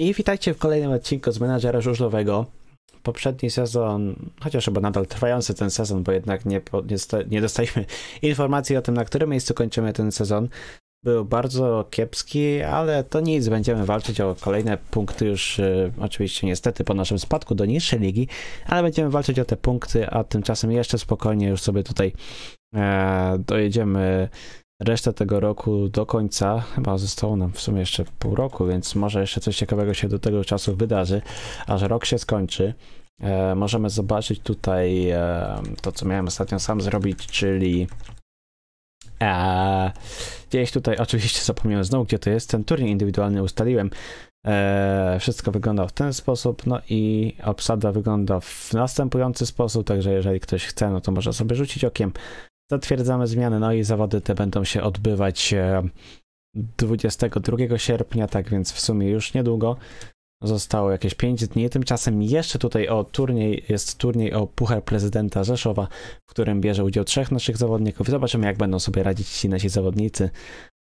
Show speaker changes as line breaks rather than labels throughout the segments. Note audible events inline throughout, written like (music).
I witajcie w kolejnym odcinku z menadżera żużlowego. Poprzedni sezon, chociaż chyba nadal trwający ten sezon, bo jednak nie, nie dostaliśmy (laughs) informacji o tym, na którym miejscu kończymy ten sezon, był bardzo kiepski, ale to nic, będziemy walczyć o kolejne punkty już y, oczywiście niestety po naszym spadku do niższej ligi, ale będziemy walczyć o te punkty, a tymczasem jeszcze spokojnie już sobie tutaj e, dojedziemy resztę tego roku do końca, chyba zostało nam w sumie jeszcze pół roku, więc może jeszcze coś ciekawego się do tego czasu wydarzy, aż rok się skończy. E, możemy zobaczyć tutaj e, to, co miałem ostatnio sam zrobić, czyli e, gdzieś tutaj, oczywiście zapomniałem znowu, gdzie to jest, ten turniej indywidualny ustaliłem. E, wszystko wygląda w ten sposób, no i obsada wygląda w następujący sposób, także jeżeli ktoś chce, no to może sobie rzucić okiem. Zatwierdzamy zmiany, no i zawody te będą się odbywać 22 e, sierpnia, tak więc w sumie już niedługo. Zostało jakieś 5 dni. Tymczasem jeszcze tutaj o turniej jest turniej o Puchar Prezydenta Rzeszowa, w którym bierze udział trzech naszych zawodników. Zobaczymy, jak będą sobie radzić ci nasi zawodnicy.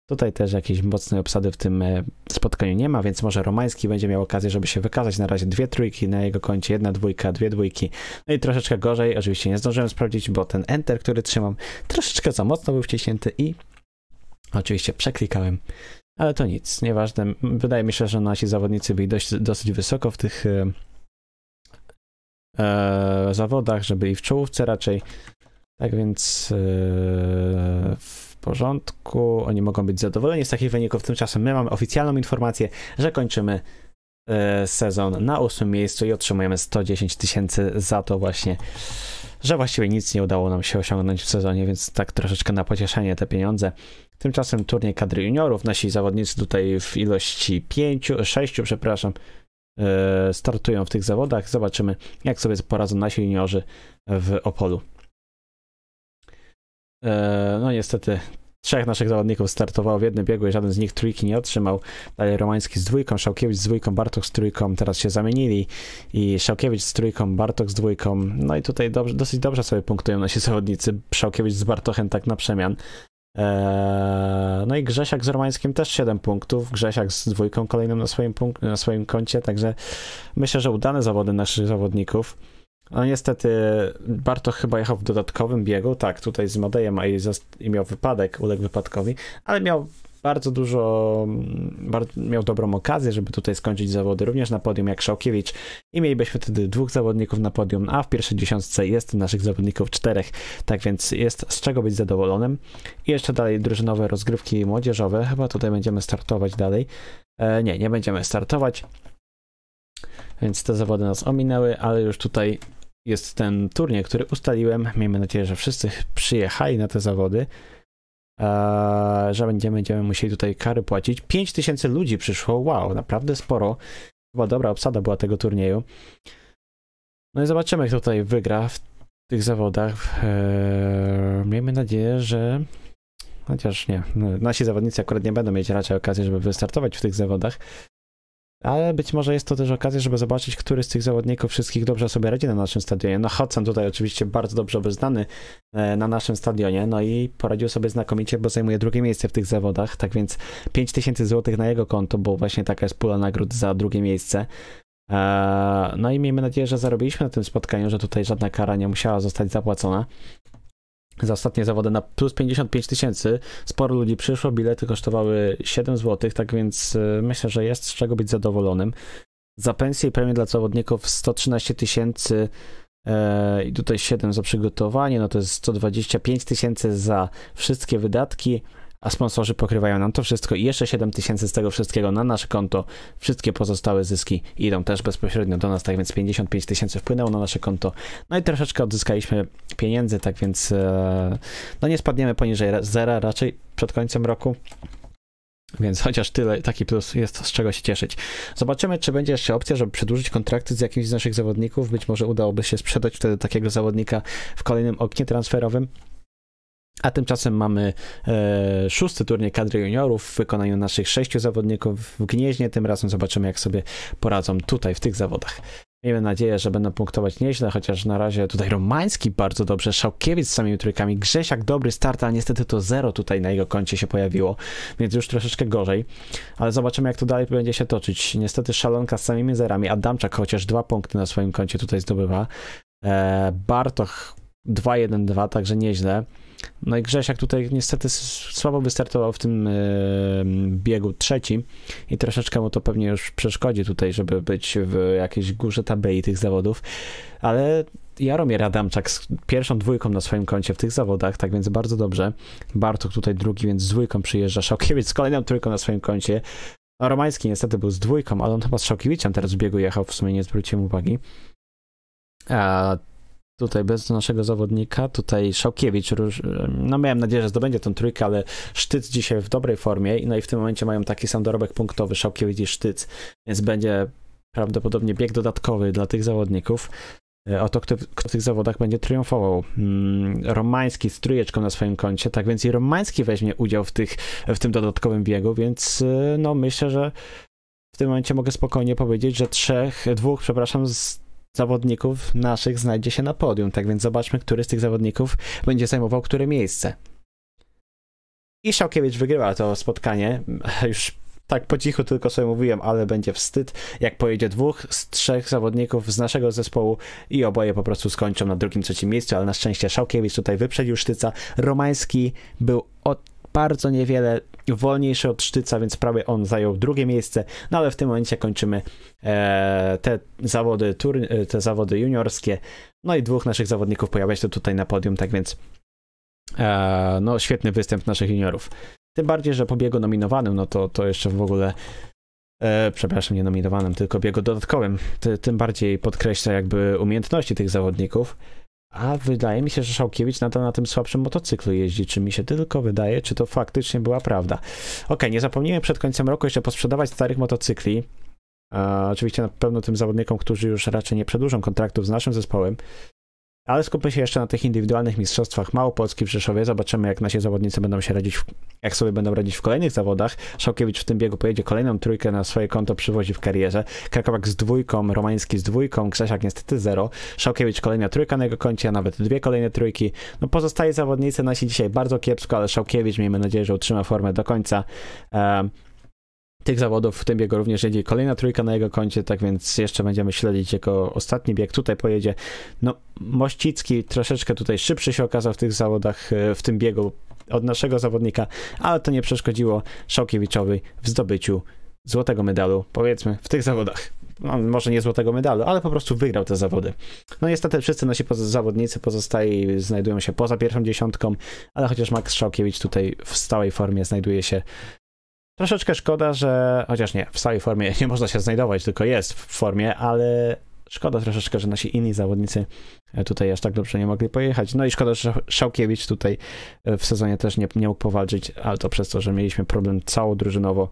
Tutaj też jakiejś mocnej obsady w tym e, spotkaniu nie ma, więc może Romański będzie miał okazję, żeby się wykazać. Na razie dwie trójki na jego koncie, jedna dwójka, dwie dwójki. No i troszeczkę gorzej, oczywiście nie zdążyłem sprawdzić, bo ten Enter, który trzymam, troszeczkę za mocno był wciśnięty i oczywiście przeklikałem. Ale to nic, nieważne. Wydaje mi się, że nasi zawodnicy byli dość, dosyć wysoko w tych e, e zawodach, żeby i w czołówce raczej tak więc e, w porządku, oni mogą być zadowoleni z takich wyników. Tymczasem my mamy oficjalną informację, że kończymy e, sezon na ósmym miejscu i otrzymujemy 110 tysięcy za to właśnie, że właściwie nic nie udało nam się osiągnąć w sezonie, więc tak troszeczkę na pocieszenie te pieniądze. Tymczasem turniej kadry juniorów, nasi zawodnicy tutaj w ilości 5, 6, przepraszam, e, startują w tych zawodach. Zobaczymy, jak sobie poradzą nasi juniorzy w Opolu. E, no niestety trzech naszych zawodników startowało w jednym biegu i żaden z nich trójki nie otrzymał. Dalej Romański z dwójką, Szałkiewicz z dwójką, Bartok z trójką, teraz się zamienili i Szałkiewicz z trójką, Bartok z dwójką. No i tutaj dobrze, dosyć dobrze sobie punktują nasi zawodnicy, Szałkiewicz z Bartochem tak na przemian. E, no i Grzesiak z Romańskim też 7 punktów, Grzesiak z dwójką kolejną na swoim, punkt, na swoim koncie, także myślę, że udane zawody naszych zawodników. No niestety Barto chyba jechał w dodatkowym biegu, tak, tutaj z Madejem i, i miał wypadek, uległ wypadkowi, ale miał bardzo dużo, mm, bardzo, miał dobrą okazję, żeby tutaj skończyć zawody, również na podium jak Szałkiewicz i mielibyśmy wtedy dwóch zawodników na podium, a w pierwszej dziesiątce jest naszych zawodników czterech, tak więc jest z czego być zadowolonym. I jeszcze dalej drużynowe rozgrywki młodzieżowe, chyba tutaj będziemy startować dalej. E, nie, nie będziemy startować więc te zawody nas ominęły, ale już tutaj jest ten turniej, który ustaliłem. Miejmy nadzieję, że wszyscy przyjechali na te zawody, że będziemy, będziemy musieli tutaj kary płacić. 5000 ludzi przyszło, wow, naprawdę sporo. Chyba dobra obsada była tego turnieju. No i zobaczymy, kto tutaj wygra w tych zawodach. E, miejmy nadzieję, że chociaż nie, nasi zawodnicy akurat nie będą mieć raczej okazji, żeby wystartować w tych zawodach, ale być może jest to też okazja, żeby zobaczyć, który z tych zawodników wszystkich dobrze sobie radzi na naszym stadionie. No Hodson tutaj oczywiście bardzo dobrze obeznany e, na naszym stadionie, no i poradził sobie znakomicie, bo zajmuje drugie miejsce w tych zawodach, tak więc 5000 zł na jego konto, bo właśnie taka jest pula nagród za drugie miejsce. E, no i miejmy nadzieję, że zarobiliśmy na tym spotkaniu, że tutaj żadna kara nie musiała zostać zapłacona za ostatnie zawody na plus 55 tysięcy. Sporo ludzi przyszło, bilety kosztowały 7 zł, tak więc e, myślę, że jest z czego być zadowolonym. Za pensję i premię dla zawodników 113 tysięcy e, i tutaj 7 za przygotowanie, no to jest 125 tysięcy za wszystkie wydatki a sponsorzy pokrywają nam to wszystko i jeszcze 7 tysięcy z tego wszystkiego na nasze konto. Wszystkie pozostałe zyski idą też bezpośrednio do nas, tak więc 55 tysięcy wpłynęło na nasze konto. No i troszeczkę odzyskaliśmy pieniędzy, tak więc e, no nie spadniemy poniżej zera raczej przed końcem roku. Więc chociaż tyle, taki plus jest z czego się cieszyć. Zobaczymy, czy będzie jeszcze opcja, żeby przedłużyć kontrakty z jakimś z naszych zawodników. Być może udałoby się sprzedać wtedy takiego zawodnika w kolejnym oknie transferowym. A tymczasem mamy e, szósty turniej kadry juniorów w wykonaniu naszych sześciu zawodników w Gnieźnie. Tym razem zobaczymy, jak sobie poradzą tutaj w tych zawodach. Miejmy nadzieję, że będą punktować nieźle, chociaż na razie tutaj Romański bardzo dobrze, Szałkiewicz z samymi trójkami, Grzesiak dobry start, ale niestety to zero tutaj na jego koncie się pojawiło, więc już troszeczkę gorzej, ale zobaczymy jak to dalej będzie się toczyć. Niestety Szalonka z samymi zerami, Adamczak chociaż dwa punkty na swoim koncie tutaj zdobywa, e, Bartoch 2-1-2, także nieźle. No i Grzesiak tutaj niestety słabo wystartował w tym yy, biegu trzecim i troszeczkę mu to pewnie już przeszkodzi tutaj, żeby być w jakiejś górze tabeli tych zawodów, ale Jaromir Adamczak z pierwszą dwójką na swoim koncie w tych zawodach, tak więc bardzo dobrze. Bartok tutaj drugi, więc z dwójką przyjeżdża. Szałkiewicz z kolejną trójką na swoim koncie. No, Romański niestety był z dwójką, ale on chyba z Szałkiewiczem teraz w biegu jechał, w sumie nie zwróciłem uwagi. A Tutaj bez naszego zawodnika, tutaj Szałkiewicz, no miałem nadzieję, że zdobędzie tą trójkę, ale Sztyc dzisiaj w dobrej formie, no i w tym momencie mają taki sam dorobek punktowy, Szałkiewicz i Sztyc, więc będzie prawdopodobnie bieg dodatkowy dla tych zawodników. E, oto kto, kto w tych zawodach będzie triumfował. Mm, Romański z trójeczką na swoim koncie, tak więc i Romański weźmie udział w, tych, w tym dodatkowym biegu, więc e, no myślę, że w tym momencie mogę spokojnie powiedzieć, że trzech, dwóch, przepraszam, z zawodników naszych znajdzie się na podium. Tak więc zobaczmy, który z tych zawodników będzie zajmował które miejsce. I Szałkiewicz wygrywa to spotkanie. (laughs) Już tak po cichu tylko sobie mówiłem, ale będzie wstyd, jak pojedzie dwóch z trzech zawodników z naszego zespołu i oboje po prostu skończą na drugim, trzecim miejscu, ale na szczęście Szałkiewicz tutaj wyprzedził Sztyca. Romański był od bardzo niewiele wolniejszy od Sztyca, więc prawie on zajął drugie miejsce, no ale w tym momencie kończymy e, te zawody, e, te zawody juniorskie, no i dwóch naszych zawodników pojawia się tutaj na podium, tak więc e, no świetny występ naszych juniorów. Tym bardziej, że po biegu nominowanym, no to, to jeszcze w ogóle E, przepraszam, nie nominowanym, tylko biegu dodatkowym. tym bardziej podkreśla jakby umiejętności tych zawodników. A wydaje mi się, że Szałkiewicz nadal na tym słabszym motocyklu jeździ. Czy mi się tylko wydaje, czy to faktycznie była prawda? Ok, nie zapomniałem przed końcem roku jeszcze posprzedawać starych motocykli. E, oczywiście na pewno tym zawodnikom, którzy już raczej nie przedłużą kontraktów z naszym zespołem. Ale skupmy się jeszcze na tych indywidualnych mistrzostwach Małopolski w Rzeszowie. Zobaczymy, jak nasi zawodnicy będą się radzić, w, jak sobie będą radzić w kolejnych zawodach. Szałkiewicz w tym biegu pojedzie kolejną trójkę na swoje konto przywozi w karierze. Krakowak z dwójką, Romański z dwójką, Krzesiak niestety zero. Szałkiewicz kolejna trójka na jego koncie, a nawet dwie kolejne trójki. No pozostali zawodnicy nasi dzisiaj bardzo kiepsko, ale Szałkiewicz miejmy nadzieję, że utrzyma formę do końca. Um, tych zawodów w tym biegu również jedzie kolejna trójka na jego koncie, tak więc jeszcze będziemy śledzić jego ostatni bieg. Tutaj pojedzie, no Mościcki troszeczkę tutaj szybszy się okazał w tych zawodach, e, w tym biegu od naszego zawodnika, ale to nie przeszkodziło Szałkiewiczowi w zdobyciu złotego medalu, powiedzmy, w tych zawodach. No, może nie złotego medalu, ale po prostu wygrał te zawody. No niestety wszyscy nasi poz zawodnicy pozostali znajdują się poza pierwszą dziesiątką, ale chociaż Max Szałkiewicz tutaj w stałej formie znajduje się Troszeczkę szkoda, że chociaż nie, w całej formie (laughs) nie można się znajdować, tylko jest w formie, ale szkoda troszeczkę, że nasi inni zawodnicy e, tutaj aż tak dobrze nie mogli pojechać. No i szkoda, że Szałkiewicz tutaj e, w sezonie też nie, nie mógł powalczyć, ale to przez to, że mieliśmy problem drużynowo.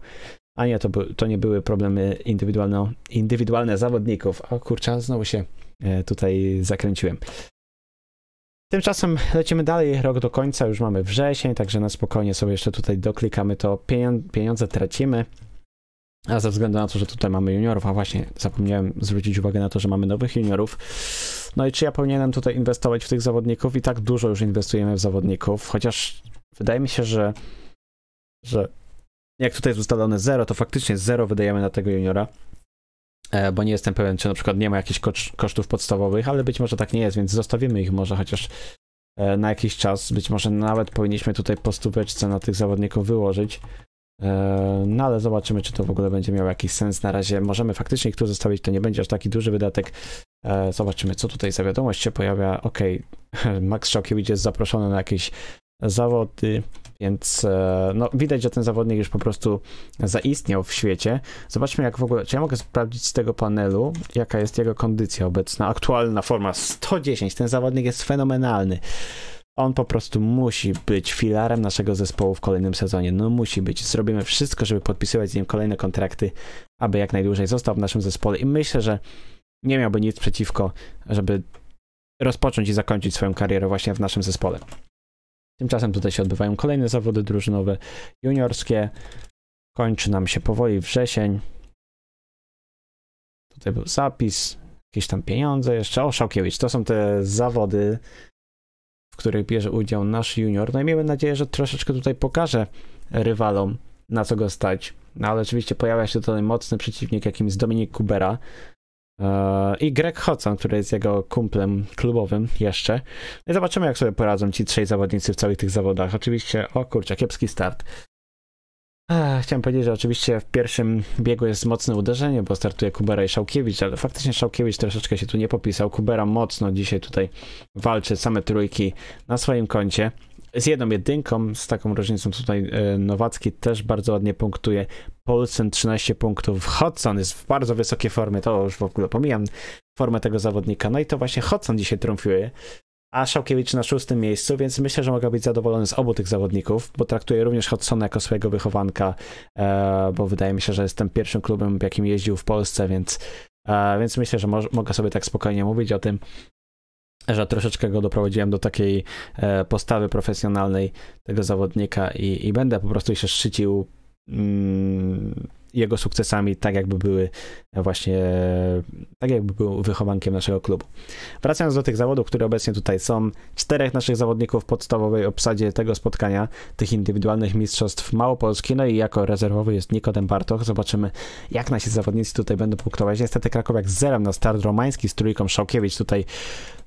a nie, to, by, to nie były problemy indywidualne, indywidualne zawodników. A kurczę, znowu się e, tutaj zakręciłem. Tymczasem lecimy dalej, rok do końca, już mamy wrzesień, także na spokojnie sobie jeszcze tutaj doklikamy to, pieniądze tracimy. A ze względu na to, że tutaj mamy juniorów, a właśnie zapomniałem zwrócić uwagę na to, że mamy nowych juniorów. No i czy ja powinienem tutaj inwestować w tych zawodników? I tak dużo już inwestujemy w zawodników, chociaż wydaje mi się, że, że jak tutaj jest ustalone 0, to faktycznie 0 wydajemy na tego juniora. E, bo nie jestem pewien, czy na przykład nie ma jakichś kosztów podstawowych, ale być może tak nie jest, więc zostawimy ich może chociaż e, na jakiś czas. Być może nawet powinniśmy tutaj po stóweczce na tych zawodników wyłożyć. E, no ale zobaczymy, czy to w ogóle będzie miało jakiś sens. Na razie możemy faktycznie ich tu zostawić, to nie będzie aż taki duży wydatek. Zobaczymy, co tutaj za wiadomość się pojawia. Ok, (laughs) Max Szokiewic jest zaproszony na jakieś zawody. Więc e, no, widać, że ten zawodnik już po prostu zaistniał w świecie. Zobaczmy, jak w ogóle. Czy ja mogę sprawdzić z tego panelu, jaka jest jego kondycja obecna? Aktualna forma 110. Ten zawodnik jest fenomenalny. On po prostu musi być filarem naszego zespołu w kolejnym sezonie. No musi być. Zrobimy wszystko, żeby podpisywać z nim kolejne kontrakty, aby jak najdłużej został w naszym zespole. I myślę, że nie miałby nic przeciwko, żeby rozpocząć i zakończyć swoją karierę właśnie w naszym zespole. Tymczasem tutaj się odbywają kolejne zawody drużynowe, juniorskie. Kończy nam się powoli wrzesień. Tutaj był zapis, jakieś tam pieniądze jeszcze. O, Szałkiewicz, to są te zawody, w których bierze udział nasz junior. No i miejmy nadzieję, że troszeczkę tutaj pokaże rywalom, na co go stać. No ale oczywiście pojawia się tutaj mocny przeciwnik, jakim jest Dominik Kubera, E, i Greg Hodson, który jest jego kumplem klubowym jeszcze. No i zobaczymy, jak sobie poradzą ci trzej zawodnicy w całych tych zawodach. Oczywiście, o kurczę, kiepski start. E, chciałem powiedzieć, że oczywiście w pierwszym biegu jest mocne uderzenie, bo startuje Kubera i Szałkiewicz, ale faktycznie Szałkiewicz troszeczkę się tu nie popisał. Kubera mocno dzisiaj tutaj walczy, same trójki na swoim koncie. Z jedną jedynką, z taką różnicą tutaj e, Nowacki też bardzo ładnie punktuje. Polsen 13 punktów, Hodson jest w bardzo wysokiej formie, to już w ogóle pomijam formę tego zawodnika. No i to właśnie Hodson dzisiaj trąfiuje, a Szałkiewicz na szóstym miejscu, więc myślę, że mogę być zadowolony z obu tych zawodników, bo traktuję również Hodsona jako swojego wychowanka, e, bo wydaje mi się, że jestem pierwszym klubem, w jakim jeździł w Polsce, więc, e, więc myślę, że mogę sobie tak spokojnie mówić o tym że troszeczkę go doprowadziłem do takiej e, postawy profesjonalnej tego zawodnika i, i, będę po prostu się szczycił 嗯。jego sukcesami, tak jakby były właśnie, tak jakby był wychowankiem naszego klubu. Wracając do tych zawodów, które obecnie tutaj są, czterech naszych zawodników w podstawowej obsadzie tego spotkania, tych indywidualnych mistrzostw Małopolski, no i jako rezerwowy jest Nikodem Bartoch. Zobaczymy, jak nasi zawodnicy tutaj będą punktować. Niestety Kraków z zerem na start romański z trójką Szałkiewicz tutaj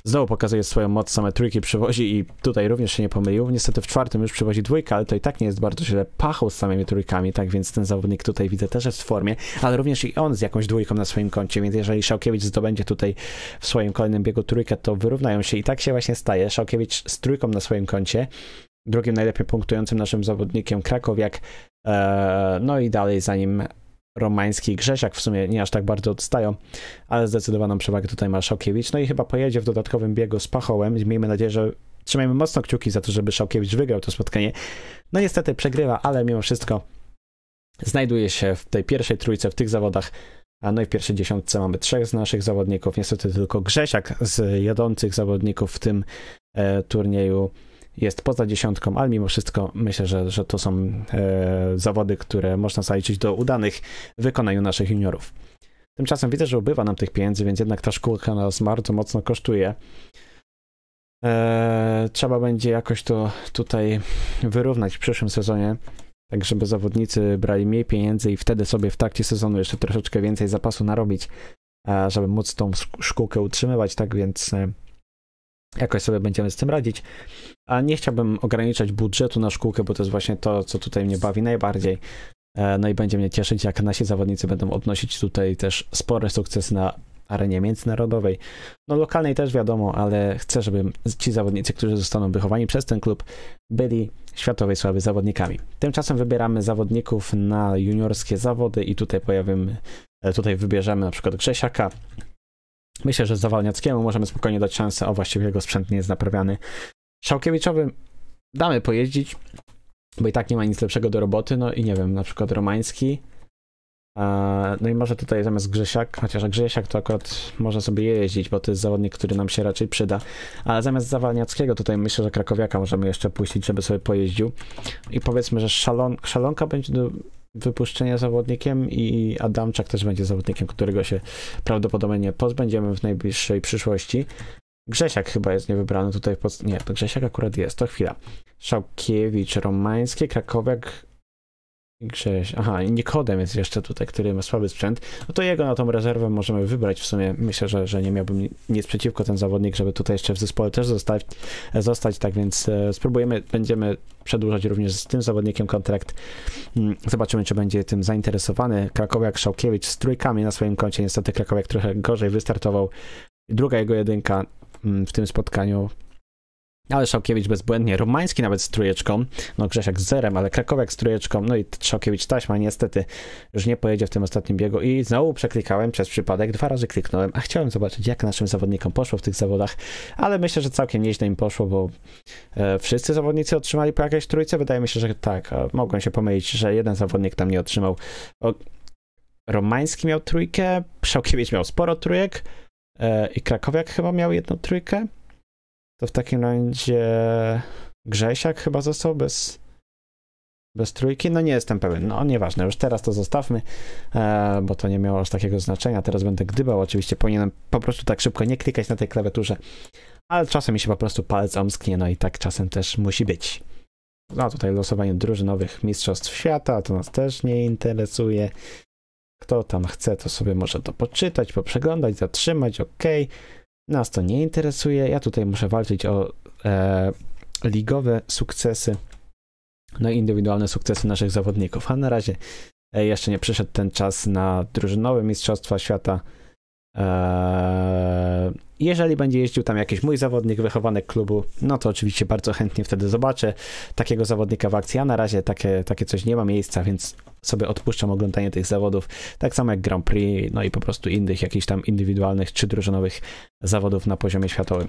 znowu pokazuje swoją moc, same trójki przywozi i tutaj również się nie pomylił. Niestety w czwartym już przywozi dwójkę, ale to i tak nie jest bardzo źle. Pachał z samymi trójkami, tak więc ten zawodnik tutaj widzę też jest w formie, ale również i on z jakąś dwójką na swoim koncie, więc jeżeli Szałkiewicz zdobędzie tutaj w swoim kolejnym biegu trójkę, to wyrównają się i tak się właśnie staje. Szałkiewicz z trójką na swoim koncie, drugim najlepiej punktującym naszym zawodnikiem Krakowiak, e, no i dalej za nim Romański Grzesiak w sumie nie aż tak bardzo odstają, ale zdecydowaną przewagę tutaj ma Szałkiewicz. No i chyba pojedzie w dodatkowym biegu z Pachołem. Miejmy nadzieję, że trzymajmy mocno kciuki za to, żeby Szałkiewicz wygrał to spotkanie. No niestety przegrywa, ale mimo wszystko znajduje się w tej pierwszej trójce w tych zawodach. A no i w pierwszej dziesiątce mamy trzech z naszych zawodników. Niestety tylko Grzesiak z jadących zawodników w tym e, turnieju jest poza dziesiątką, ale mimo wszystko myślę, że, że to są e, zawody, które można zaliczyć do udanych w wykonaniu naszych juniorów. Tymczasem widzę, że ubywa nam tych pieniędzy, więc jednak ta szkółka nas bardzo mocno kosztuje. E, trzeba będzie jakoś to tutaj wyrównać w przyszłym sezonie tak żeby zawodnicy brali mniej pieniędzy i wtedy sobie w trakcie sezonu jeszcze troszeczkę więcej zapasu narobić, żeby móc tą szkółkę utrzymywać, tak więc e, jakoś sobie będziemy z tym radzić. A nie chciałbym ograniczać budżetu na szkółkę, bo to jest właśnie to, co tutaj mnie bawi najbardziej. E, no i będzie mnie cieszyć, jak nasi zawodnicy będą odnosić tutaj też spore sukcesy na arenie międzynarodowej. No lokalnej też wiadomo, ale chcę, żeby ci zawodnicy, którzy zostaną wychowani przez ten klub, byli światowej sławy zawodnikami. Tymczasem wybieramy zawodników na juniorskie zawody i tutaj pojawimy, e, tutaj wybierzemy na przykład Grzesiaka. Myślę, że Zawalniackiemu możemy spokojnie dać szansę, o właściwie jego sprzęt nie jest naprawiany. Szałkiewiczowy damy pojeździć, bo i tak nie ma nic lepszego do roboty, no i nie wiem, na przykład Romański no i może tutaj zamiast Grzesiak, chociaż Grzesiak to akurat można sobie jeździć, bo to jest zawodnik, który nam się raczej przyda. Ale zamiast Zawalniackiego tutaj myślę, że Krakowiaka możemy jeszcze puścić, żeby sobie pojeździł. I powiedzmy, że Szalon, Szalonka będzie do wypuszczenia zawodnikiem i Adamczak też będzie zawodnikiem, którego się prawdopodobnie nie pozbędziemy w najbliższej przyszłości. Grzesiak chyba jest niewybrany tutaj. Pod... Nie, to Grzesiak akurat jest, to chwila. Szałkiewicz, Romański, Krakowiak, Krzyś. Aha, i Nikodem jest jeszcze tutaj, który ma słaby sprzęt. No to jego na tą rezerwę możemy wybrać. W sumie myślę, że, że nie miałbym nic przeciwko ten zawodnik, żeby tutaj jeszcze w zespole też zostać. E, zostać. Tak więc e, spróbujemy, będziemy przedłużać również z tym zawodnikiem kontrakt. Mm, zobaczymy, czy będzie tym zainteresowany. Krakowiak Szałkiewicz z trójkami na swoim koncie. Niestety Krakowiak trochę gorzej wystartował. Druga jego jedynka mm, w tym spotkaniu ale Szałkiewicz bezbłędnie, Romański nawet z trójeczką, no Grzesiek z zerem, ale Krakowiak z trójeczką, no i Szałkiewicz taśma niestety już nie pojedzie w tym ostatnim biegu i znowu przeklikałem przez przypadek, dwa razy kliknąłem, a chciałem zobaczyć jak naszym zawodnikom poszło w tych zawodach, ale myślę, że całkiem nieźle im poszło, bo e, wszyscy zawodnicy otrzymali po jakiejś trójce, wydaje mi się, że tak, mogłem się pomylić, że jeden zawodnik tam nie otrzymał. O, Romański miał trójkę, Szałkiewicz miał sporo trójek, e, i Krakowiak chyba miał jedną trójkę. To w takim razie Grzesiak chyba został bez, bez trójki? No nie jestem pewien. No nieważne, już teraz to zostawmy, e, bo to nie miało aż takiego znaczenia. Teraz będę gdybał. Oczywiście powinienem po prostu tak szybko nie klikać na tej klawiaturze, ale czasem mi się po prostu palec omsknie, no i tak czasem też musi być. No tutaj losowanie drużynowych mistrzostw świata, to nas też nie interesuje. Kto tam chce, to sobie może to poczytać, poprzeglądać, zatrzymać, ok. Nas to nie interesuje. Ja tutaj muszę walczyć o e, ligowe sukcesy, no i indywidualne sukcesy naszych zawodników. A na razie e, jeszcze nie przyszedł ten czas na drużynowe Mistrzostwa Świata. Eee, jeżeli będzie jeździł tam jakiś mój zawodnik, wychowany klubu, no to oczywiście bardzo chętnie wtedy zobaczę takiego zawodnika w akcji. Ja na razie takie, takie coś nie ma miejsca, więc sobie odpuszczam oglądanie tych zawodów, tak samo jak Grand Prix, no i po prostu innych jakichś tam indywidualnych czy drużynowych zawodów na poziomie światowym.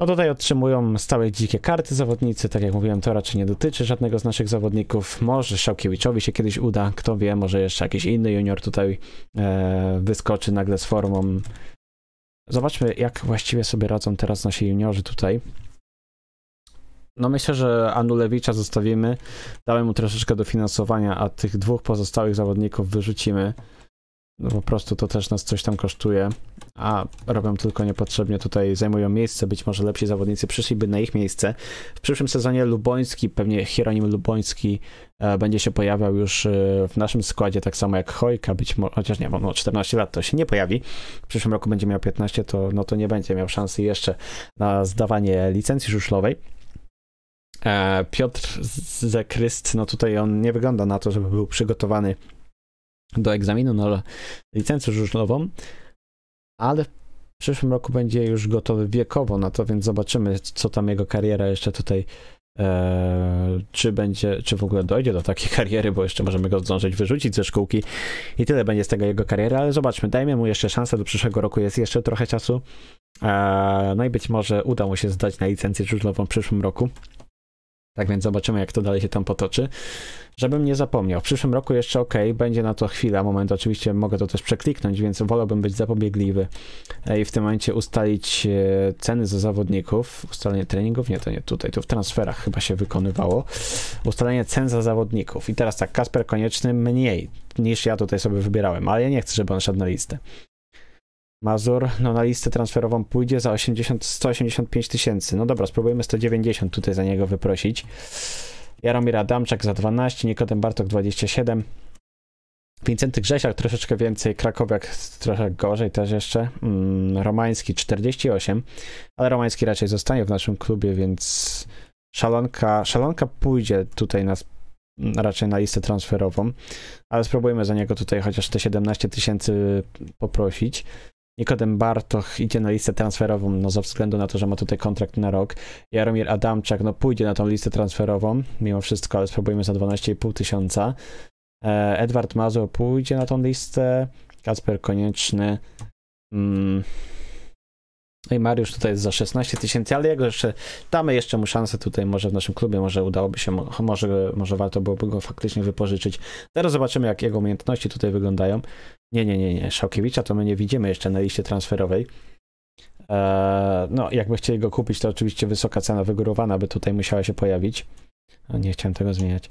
No tutaj otrzymują stałe dzikie karty zawodnicy, tak jak mówiłem, to raczej nie dotyczy żadnego z naszych zawodników. Może Szałkiewiczowi się kiedyś uda, kto wie, może jeszcze jakiś inny junior tutaj e, wyskoczy nagle z formą. Zobaczmy, jak właściwie sobie radzą teraz nasi juniorzy tutaj. No myślę, że Anulewicza zostawimy, damy mu troszeczkę dofinansowania, a tych dwóch pozostałych zawodników wyrzucimy. No po prostu to też nas coś tam kosztuje, a robią tylko niepotrzebnie tutaj, zajmują miejsce, być może lepsi zawodnicy przyszliby na ich miejsce. W przyszłym sezonie Luboński, pewnie Hieronim Luboński e, będzie się pojawiał już e, w naszym składzie, tak samo jak Chojka, być może, chociaż nie wiem, no 14 lat to się nie pojawi. W przyszłym roku będzie miał 15, to no to nie będzie miał szansy jeszcze na zdawanie licencji żużlowej. E, Piotr Zekryst, no tutaj on nie wygląda na to, żeby był przygotowany do egzaminu na licencję żużlową, ale w przyszłym roku będzie już gotowy wiekowo na to, więc zobaczymy, co tam jego kariera jeszcze tutaj, e, czy będzie, czy w ogóle dojdzie do takiej (laughs) kariery, bo jeszcze możemy go zdążyć wyrzucić ze szkółki i tyle będzie z tego jego kariery, ale zobaczmy, dajmy mu jeszcze szansę, do przyszłego roku jest jeszcze trochę czasu, e, no i być może uda mu się zdać na licencję żużlową w przyszłym roku. Tak więc zobaczymy, jak to dalej się tam potoczy. Żebym nie zapomniał. W przyszłym roku jeszcze ok, będzie na to chwila, moment. Oczywiście mogę to też przekliknąć, więc wolałbym być zapobiegliwy e, i w tym momencie ustalić e, ceny za zawodników. Ustalenie treningów? Nie, to nie tutaj, to w transferach chyba się wykonywało. Ustalenie cen za zawodników. I teraz tak, Kasper Konieczny mniej niż ja tutaj sobie wybierałem, ale ja nie chcę, żeby on szedł na listę. Mazur, no na listę transferową pójdzie za 80, 185 tysięcy. No dobra, spróbujemy 190 tutaj za niego wyprosić. Jaromir Adamczak za 12, Nikotem Bartok 27. Wincenty Grzesiak troszeczkę więcej, Krakowiak trochę gorzej też jeszcze, mm, Romański 48, ale Romański raczej zostanie w naszym klubie, więc szalonka, szalonka pójdzie tutaj na, raczej na listę transferową, ale spróbujemy za niego tutaj chociaż te 17 tysięcy poprosić. Nikodem Bartoch idzie na listę transferową, no ze względu na to, że ma tutaj kontrakt na rok. Jaromir Adamczak, no pójdzie na tą listę transferową, mimo wszystko, ale spróbujmy za 12,5 tysiąca. E, Edward Mazur pójdzie na tą listę. Kasper Konieczny. Mm, no i Mariusz tutaj jest za 16 tysięcy, ale jego jeszcze damy jeszcze mu szansę tutaj może w naszym klubie, może udałoby się, może, może warto byłoby go faktycznie wypożyczyć. Teraz zobaczymy, jak jego umiejętności tutaj wyglądają. Nie, nie, nie, nie. Szałkiewicza to my nie widzimy jeszcze na liście transferowej. Eee, no, jakby chcieli go kupić, to oczywiście wysoka cena wygórowana by tutaj musiała się pojawić. Nie chciałem tego zmieniać.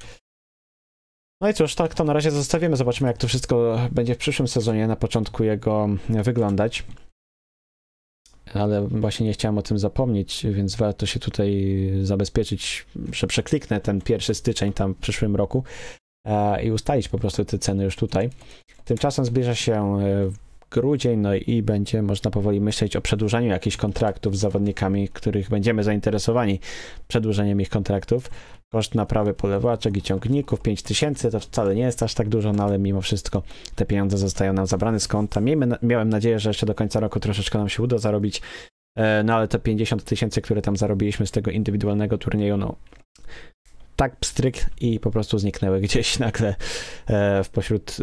No i cóż, tak to na razie zostawimy. Zobaczymy, jak to wszystko będzie w przyszłym sezonie na początku jego wyglądać ale właśnie nie chciałem o tym zapomnieć, więc warto się tutaj zabezpieczyć, że przekliknę ten pierwszy styczeń tam w przyszłym roku e, i ustalić po prostu te ceny już tutaj. Tymczasem zbliża się e, grudzień, no i będzie można powoli myśleć o przedłużaniu jakichś kontraktów z zawodnikami, których będziemy zainteresowani przedłużeniem ich kontraktów. Koszt naprawy polewaczek i ciągników 5000 to wcale nie jest aż tak dużo, no ale mimo wszystko te pieniądze zostają nam zabrane z konta. Miejmy, miałem nadzieję, że jeszcze do końca roku troszeczkę nam się uda zarobić, e, no ale te 50 tysięcy, które tam zarobiliśmy z tego indywidualnego turnieju, no tak pstryk i po prostu zniknęły (laughs) gdzieś nagle e, w pośród,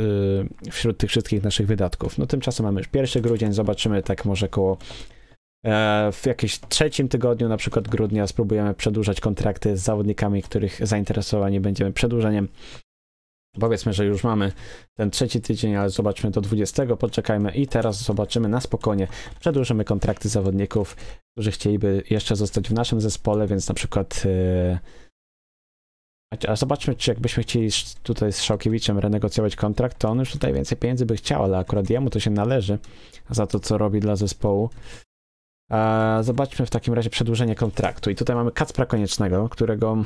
e, wśród tych wszystkich naszych wydatków. No tymczasem mamy już pierwszy grudzień, zobaczymy tak może koło E, w jakimś trzecim tygodniu, na przykład grudnia, spróbujemy przedłużać kontrakty z zawodnikami, których zainteresowani będziemy przedłużeniem. Powiedzmy, że już mamy ten trzeci tydzień, ale zobaczmy do 20, poczekajmy i teraz zobaczymy na spokojnie. Przedłużymy kontrakty zawodników, którzy chcieliby jeszcze zostać w naszym zespole, więc na przykład. E, a zobaczmy, czy jakbyśmy chcieli tutaj z Szałkiewiczem renegocjować kontrakt, to on już tutaj więcej pieniędzy by chciał, ale akurat jemu to się należy za to, co robi dla zespołu zobaczmy w takim razie przedłużenie kontraktu. I tutaj mamy Kacpra Koniecznego, którego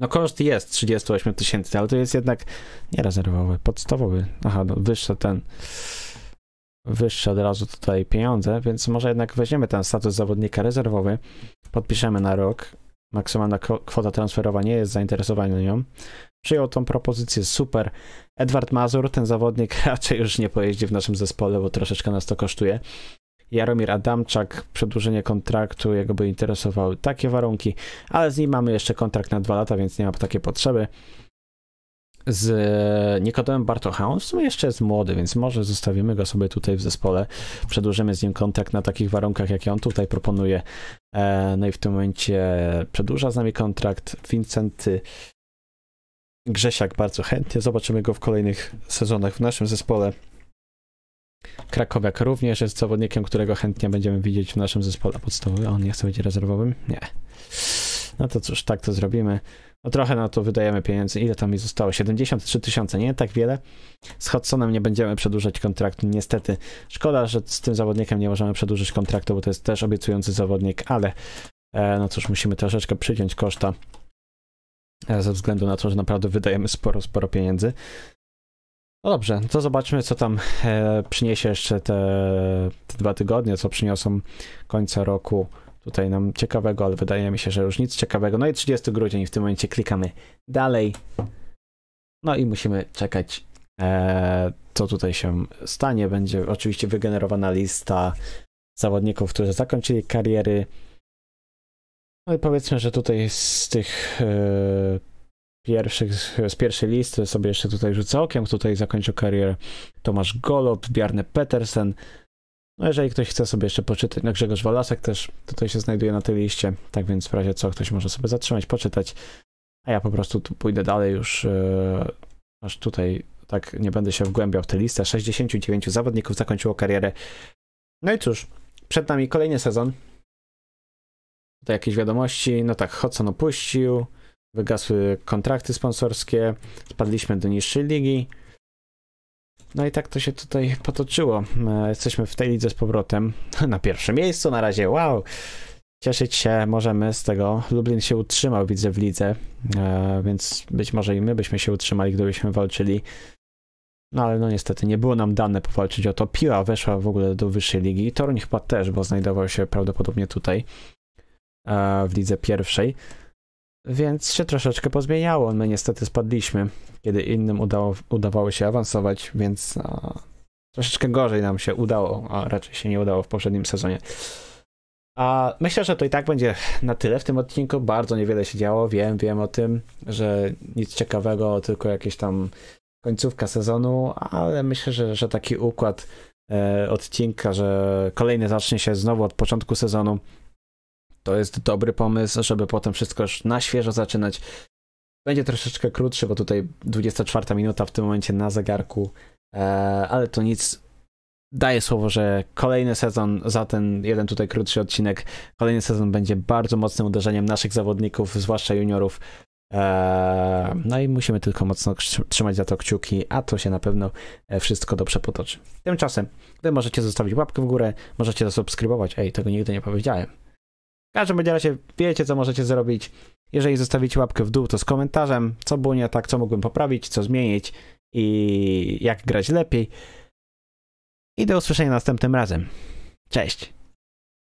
no koszt jest 38 tysięcy, ale to jest jednak nie rezerwowy, podstawowy. Aha, no wyższe ten, wyższe od razu tutaj pieniądze, więc może jednak weźmiemy ten status zawodnika rezerwowy, podpiszemy na rok. Maksymalna kwota transferowa nie jest zainteresowana nią. Przyjął tą propozycję, super. Edward Mazur, ten zawodnik (laughs) raczej już nie pojeździ w naszym zespole, bo troszeczkę nas to kosztuje. Jaromir Adamczak, przedłużenie kontraktu, jego by interesowały takie warunki, ale z nim mamy jeszcze kontrakt na dwa lata, więc nie ma takiej potrzeby. Z Nikodemem Bartocha, on w sumie jeszcze jest młody, więc może zostawimy go sobie tutaj w zespole, przedłużymy z nim kontakt na takich warunkach, jakie on tutaj proponuje. E, no i w tym momencie przedłuża z nami kontrakt Vincenty Grzesiak bardzo chętnie. Zobaczymy go w kolejnych sezonach w naszym zespole. Krakowiak również jest zawodnikiem, którego chętnie będziemy widzieć w naszym zespole podstawowym. On nie chce być rezerwowym? Nie. No to cóż, tak to zrobimy. No trochę na to wydajemy pieniędzy. Ile tam mi zostało? 73 tysiące, nie tak wiele. Z Hudsonem nie będziemy przedłużać kontraktu, niestety. Szkoda, że z tym zawodnikiem nie możemy przedłużyć kontraktu, bo to jest też obiecujący zawodnik, ale e, no cóż, musimy troszeczkę przyciąć koszta e, ze względu na to, że naprawdę wydajemy sporo, sporo pieniędzy. No dobrze, to zobaczmy, co tam e, przyniesie jeszcze te, te dwa tygodnie, co przyniosą końca roku tutaj nam ciekawego, ale wydaje mi się, że już nic ciekawego. No i 30 grudzień, w tym momencie klikamy dalej. No i musimy czekać, e, co tutaj się stanie. Będzie oczywiście wygenerowana lista zawodników, którzy zakończyli kariery. No i powiedzmy, że tutaj z tych e, pierwszych, z pierwszej listy sobie jeszcze tutaj rzucę okiem. Tutaj zakończył karierę Tomasz Golob, Bjarne Petersen. No jeżeli ktoś chce sobie jeszcze poczytać, no Grzegorz Walasek też tutaj się znajduje na tej liście, tak więc w razie co ktoś może sobie zatrzymać, poczytać, a ja po prostu tu pójdę dalej już yy, aż tutaj, tak nie będę się wgłębiał w tę listę. 69 zawodników zakończyło karierę. No i cóż, przed nami kolejny sezon. Tutaj jakieś wiadomości, no tak, Hodson opuścił, Wygasły kontrakty sponsorskie, spadliśmy do niższej ligi. No i tak to się tutaj potoczyło. E, jesteśmy w tej lidze z powrotem (laughs) na pierwszym miejscu na razie. Wow! Cieszyć się możemy z tego. Lublin się utrzymał, widzę w lidze, e, więc być może i my byśmy się utrzymali, gdybyśmy walczyli. No ale no niestety nie było nam dane powalczyć o to. Piła weszła w ogóle do wyższej ligi. I Toruń chyba też, bo znajdował się prawdopodobnie tutaj e, w lidze pierwszej. Więc się troszeczkę pozmieniało. My niestety spadliśmy, kiedy innym udało, udawało się awansować, więc a, troszeczkę gorzej nam się udało, a raczej się nie udało w poprzednim sezonie. A myślę, że to i tak będzie na tyle w tym odcinku. Bardzo niewiele się działo. Wiem, wiem o tym, że nic ciekawego, tylko jakieś tam końcówka sezonu, ale myślę, że, że taki układ e, odcinka, że kolejny zacznie się znowu od początku sezonu, to jest dobry pomysł, żeby potem wszystko już na świeżo zaczynać. Będzie troszeczkę krótszy, bo tutaj 24 minuta w tym momencie na zegarku, e, ale to nic. Daję słowo, że kolejny sezon za ten jeden tutaj krótszy odcinek, kolejny sezon będzie bardzo mocnym uderzeniem naszych zawodników, zwłaszcza juniorów. E, no i musimy tylko mocno trzymać za to kciuki, a to się na pewno e, wszystko dobrze potoczy. Tymczasem wy możecie zostawić łapkę w górę, możecie zasubskrybować. Ej, tego nigdy nie powiedziałem. W każdym razie wiecie, co możecie zrobić. Jeżeli zostawicie łapkę w dół, to z komentarzem, co było nie tak, co mógłbym poprawić, co zmienić i jak grać lepiej. I do usłyszenia następnym razem. Cześć!